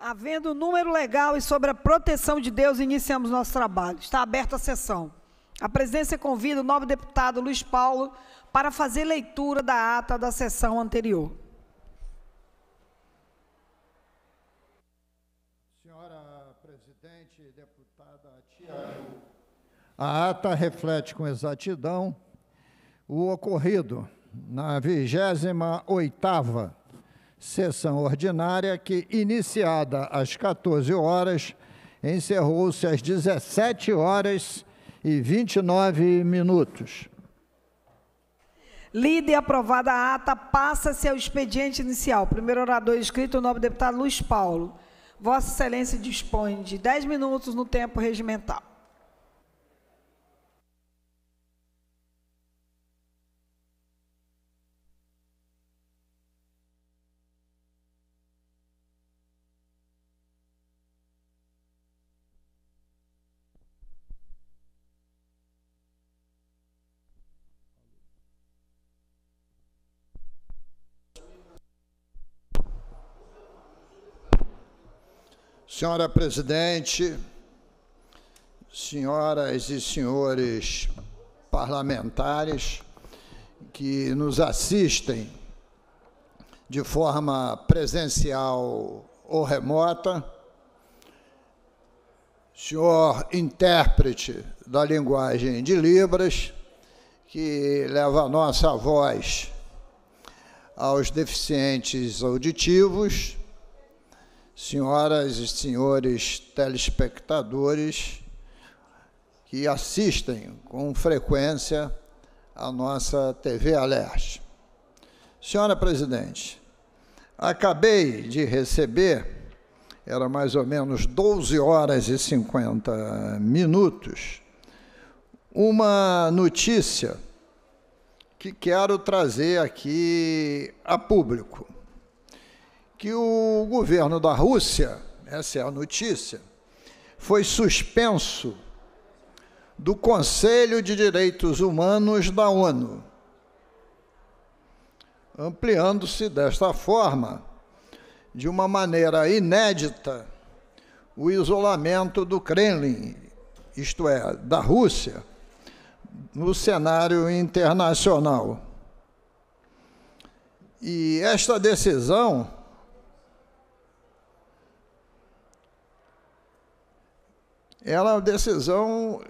Havendo um número legal e sobre a proteção de Deus, iniciamos nosso trabalho. Está aberta a sessão. A presidência convida o nobre deputado Luiz Paulo para fazer leitura da ata da sessão anterior. Senhora presidente, deputada Tiago, a ata reflete com exatidão o ocorrido na 28ª sessão ordinária que, iniciada às 14 horas, encerrou-se às 17 horas e 29 minutos. Lida e aprovada a ata, passa-se ao expediente inicial. Primeiro orador escrito, o nobre deputado Luiz Paulo. Vossa Excelência dispõe de 10 minutos no tempo regimental. Senhora presidente, senhoras e senhores parlamentares que nos assistem de forma presencial ou remota, senhor intérprete da linguagem de Libras, que leva a nossa voz aos deficientes auditivos senhoras e senhores telespectadores que assistem com frequência a nossa TV Alerte. Senhora presidente, acabei de receber era mais ou menos 12 horas e 50 minutos, uma notícia que quero trazer aqui a público que o governo da Rússia, essa é a notícia, foi suspenso do Conselho de Direitos Humanos da ONU, ampliando-se desta forma, de uma maneira inédita, o isolamento do Kremlin, isto é, da Rússia, no cenário internacional. E esta decisão ela é uma decisão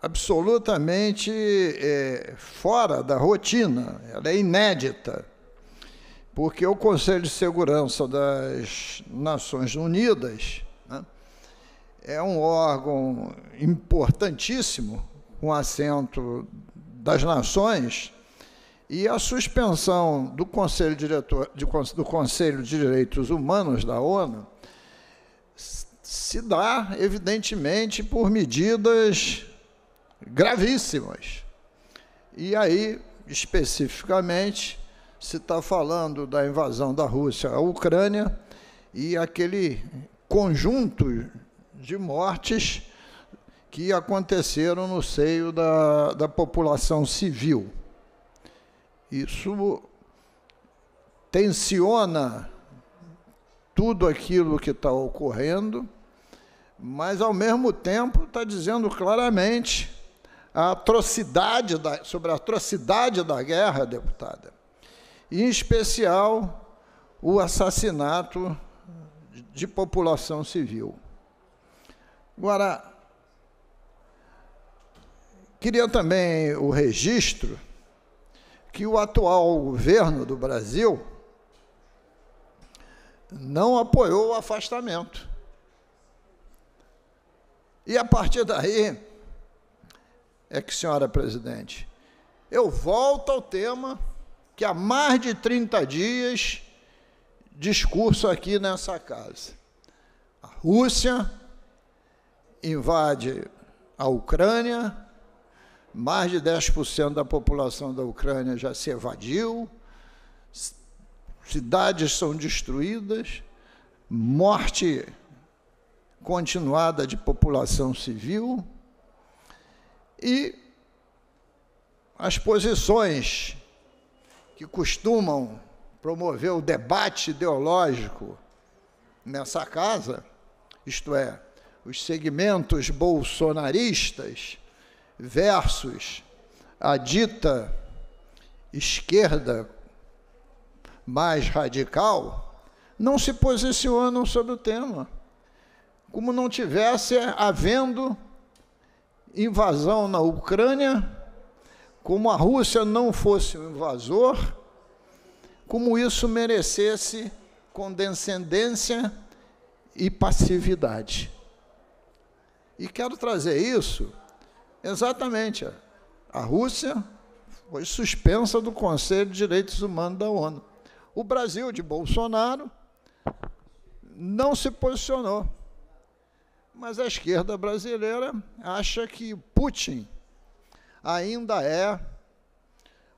absolutamente é, fora da rotina, ela é inédita, porque o Conselho de Segurança das Nações Unidas né, é um órgão importantíssimo, com um assento das nações, e a suspensão do Conselho, Diretor, de, do Conselho de Direitos Humanos da ONU se dá, evidentemente, por medidas gravíssimas. E aí, especificamente, se está falando da invasão da Rússia à Ucrânia e aquele conjunto de mortes que aconteceram no seio da, da população civil. Isso tensiona tudo aquilo que está ocorrendo mas ao mesmo tempo está dizendo claramente a atrocidade da, sobre a atrocidade da guerra, deputada, e em especial o assassinato de população civil. Agora, queria também o registro que o atual governo do Brasil não apoiou o afastamento e a partir daí, é que, senhora é presidente, eu volto ao tema que há mais de 30 dias discurso aqui nessa casa. A Rússia invade a Ucrânia, mais de 10% da população da Ucrânia já se evadiu, cidades são destruídas, morte continuada de população civil e as posições que costumam promover o debate ideológico nessa casa, isto é, os segmentos bolsonaristas versus a dita esquerda mais radical, não se posicionam sobre o tema como não tivesse havendo invasão na Ucrânia, como a Rússia não fosse um invasor, como isso merecesse condescendência e passividade. E quero trazer isso exatamente. A Rússia foi suspensa do Conselho de Direitos Humanos da ONU. O Brasil de Bolsonaro não se posicionou mas a esquerda brasileira acha que Putin ainda é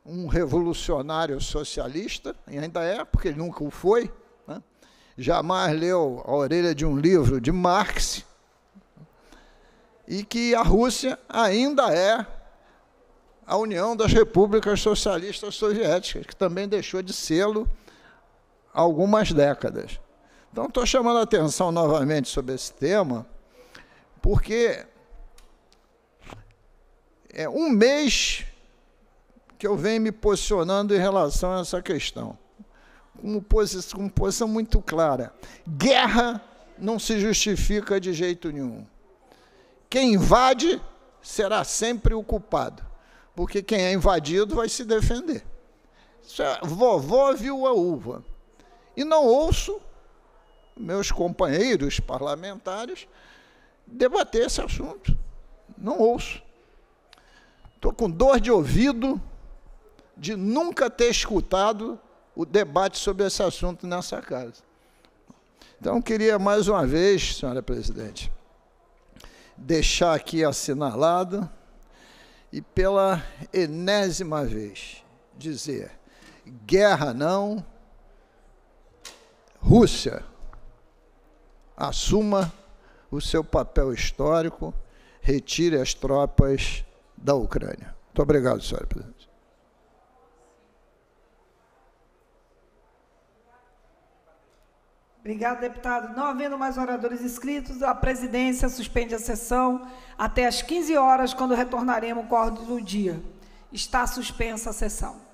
um revolucionário socialista, e ainda é, porque ele nunca o foi, né? jamais leu a orelha de um livro de Marx, e que a Rússia ainda é a União das Repúblicas Socialistas Soviéticas, que também deixou de sê-lo há algumas décadas. Então, estou chamando a atenção novamente sobre esse tema porque é um mês que eu venho me posicionando em relação a essa questão. Com posição, posição muito clara. Guerra não se justifica de jeito nenhum. Quem invade será sempre o culpado, porque quem é invadido vai se defender. Isso é, vovó viu a uva. E não ouço meus companheiros parlamentares debater esse assunto. Não ouço. Estou com dor de ouvido de nunca ter escutado o debate sobre esse assunto nessa casa. Então, queria mais uma vez, senhora presidente, deixar aqui assinalado e pela enésima vez dizer: guerra não, Rússia, assuma o seu papel histórico, retire as tropas da Ucrânia. Muito obrigado, senhora presidente. Obrigado, deputado. Não havendo mais oradores inscritos, a presidência suspende a sessão até às 15 horas, quando retornaremos ao corte do dia. Está suspensa a sessão.